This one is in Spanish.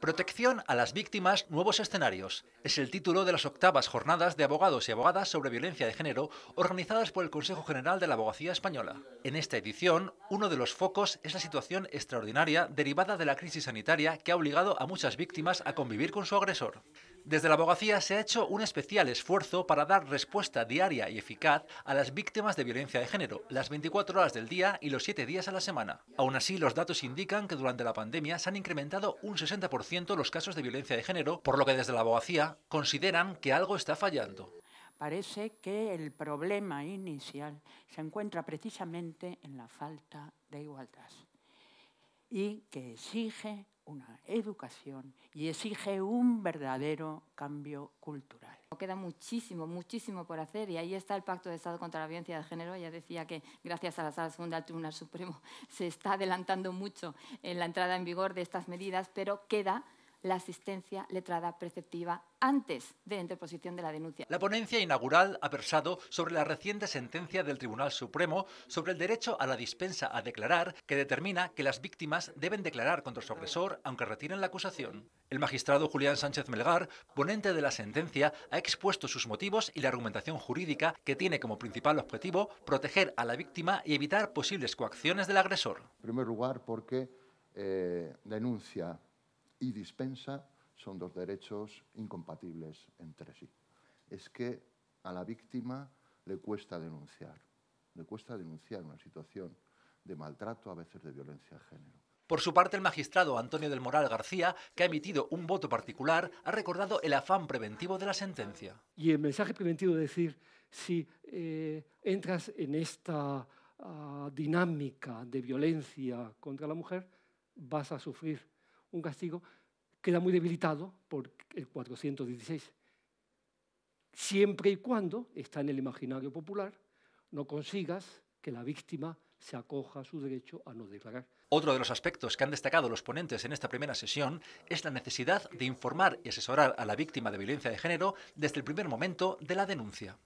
Protección a las víctimas, nuevos escenarios. Es el título de las octavas jornadas de abogados y abogadas sobre violencia de género organizadas por el Consejo General de la Abogacía Española. En esta edición, uno de los focos es la situación extraordinaria derivada de la crisis sanitaria que ha obligado a muchas víctimas a convivir con su agresor. Desde la abogacía se ha hecho un especial esfuerzo para dar respuesta diaria y eficaz a las víctimas de violencia de género, las 24 horas del día y los 7 días a la semana. Aún así, los datos indican que durante la pandemia se han incrementado un 60% los casos de violencia de género, por lo que desde la abogacía consideran que algo está fallando. Parece que el problema inicial se encuentra precisamente en la falta de igualdad y que exige una educación y exige un verdadero cambio cultural. Queda muchísimo, muchísimo por hacer y ahí está el Pacto de Estado contra la Violencia de Género. Ya decía que gracias a la Sala Segunda del Tribunal Supremo se está adelantando mucho en la entrada en vigor de estas medidas, pero queda la asistencia letrada preceptiva antes de interposición de la denuncia. La ponencia inaugural ha versado sobre la reciente sentencia del Tribunal Supremo sobre el derecho a la dispensa a declarar que determina que las víctimas deben declarar contra su agresor aunque retiren la acusación. El magistrado Julián Sánchez Melgar, ponente de la sentencia, ha expuesto sus motivos y la argumentación jurídica que tiene como principal objetivo proteger a la víctima y evitar posibles coacciones del agresor. En primer lugar, porque eh, denuncia y dispensa son dos derechos incompatibles entre sí. Es que a la víctima le cuesta denunciar, le cuesta denunciar una situación de maltrato, a veces de violencia de género. Por su parte, el magistrado Antonio del Moral García, que ha emitido un voto particular, ha recordado el afán preventivo de la sentencia. Y el mensaje preventivo es decir, si eh, entras en esta ah, dinámica de violencia contra la mujer, vas a sufrir un castigo, queda muy debilitado por el 416. Siempre y cuando, está en el imaginario popular, no consigas que la víctima se acoja a su derecho a no declarar. Otro de los aspectos que han destacado los ponentes en esta primera sesión es la necesidad de informar y asesorar a la víctima de violencia de género desde el primer momento de la denuncia.